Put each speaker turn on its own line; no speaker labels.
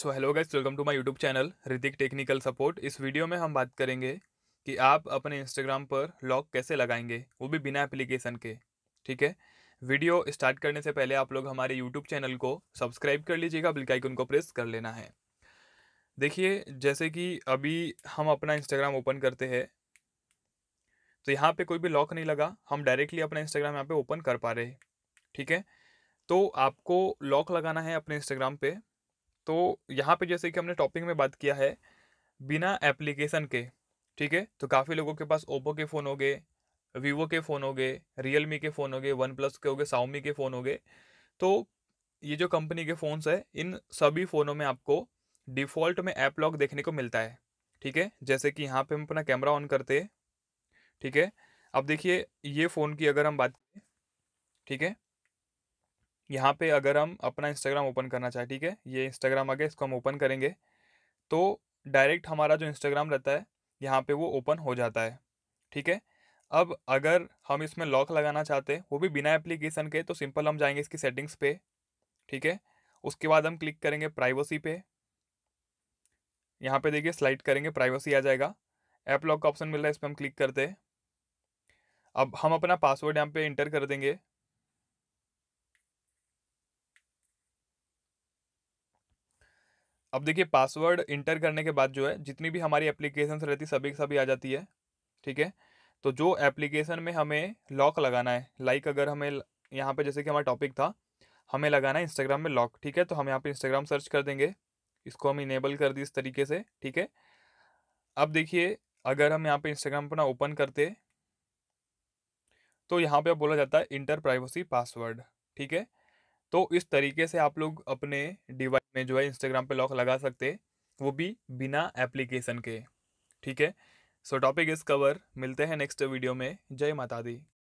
so hello guys welcome to my YouTube channel Ritik technical support इस video में हम बात करेंगे कि आप अपने इंस्टाग्राम पर लॉक कैसे लगाएंगे वो भी बिना एप्लीकेशन के ठीक है वीडियो स्टार्ट करने से पहले आप लोग हमारे यूट्यूब चैनल को सब्सक्राइब कर लीजिएगा बिल्कुल आइकन को प्रेस कर लेना है देखिए जैसे कि अभी हम अपना इंस्टाग्राम ओपन करते हैं तो यहाँ पर कोई भी लॉक नहीं लगा हम डायरेक्टली अपना इंस्टाग्राम यहाँ पर ओपन कर पा रहे ठीक है तो आपको लॉक लगाना है अपने इंस्टाग्राम पर तो यहाँ पे जैसे कि हमने टॉपिक में बात किया है बिना एप्लीकेशन के ठीक है तो काफ़ी लोगों के पास ओप्पो के फ़ोन हो गए वीवो के फ़ोन हो गए रियल के फ़ोन हो गए वन प्लस के हो गए साउमी के फ़ोन हो गए तो ये जो कंपनी के फ़ोन्स है इन सभी फ़ोनों में आपको डिफ़ॉल्ट में ऐप लॉक देखने को मिलता है ठीक है जैसे कि यहाँ पे हम अपना कैमरा ऑन करते हैं ठीक है अब देखिए ये फ़ोन की अगर हम बात करें ठीक है यहाँ पे अगर हम अपना इंस्टाग्राम ओपन करना चाहें ठीक है ये इंस्टाग्राम आ गया इसको हम ओपन करेंगे तो डायरेक्ट हमारा जो इंस्टाग्राम रहता है यहाँ पे वो ओपन हो जाता है ठीक है अब अगर हम इसमें लॉक लगाना चाहते हैं वो भी बिना एप्लीकेशन के तो सिंपल हम जाएंगे इसकी सेटिंग्स पे ठीक है उसके बाद हम क्लिक करेंगे प्राइवेसी पे यहाँ पे देखिए स्लाइड करेंगे प्राइवेसी आ जाएगा ऐप लॉक का ऑप्शन मिल रहा है इस पर हम क्लिक करते हैं अब हम अपना पासवर्ड यहाँ पे इंटर कर देंगे अब देखिए पासवर्ड इंटर करने के बाद जो है जितनी भी हमारी एप्लीकेशन रहती सभी सभी आ जाती है ठीक है तो जो एप्लीकेशन में हमें लॉक लगाना है लाइक अगर हमें यहाँ पर जैसे कि हमारा टॉपिक था हमें लगाना है इंस्टाग्राम में लॉक ठीक है तो हम यहाँ पर इंस्टाग्राम सर्च कर देंगे इसको हम इनेबल कर दिए इस तरीके से ठीक है अब देखिए अगर हम यहाँ पे इंस्टाग्राम पर ना ओपन करते तो यहाँ पे बोला जाता है इंटर प्राइवेसी पासवर्ड ठीक है तो इस तरीके से आप लोग अपने डिवाइस में जो है इंस्टाग्राम पे लॉक लगा सकते वो भी बिना एप्लीकेशन के ठीक है सो टॉपिक इस कवर मिलते हैं नेक्स्ट वीडियो में जय माता दी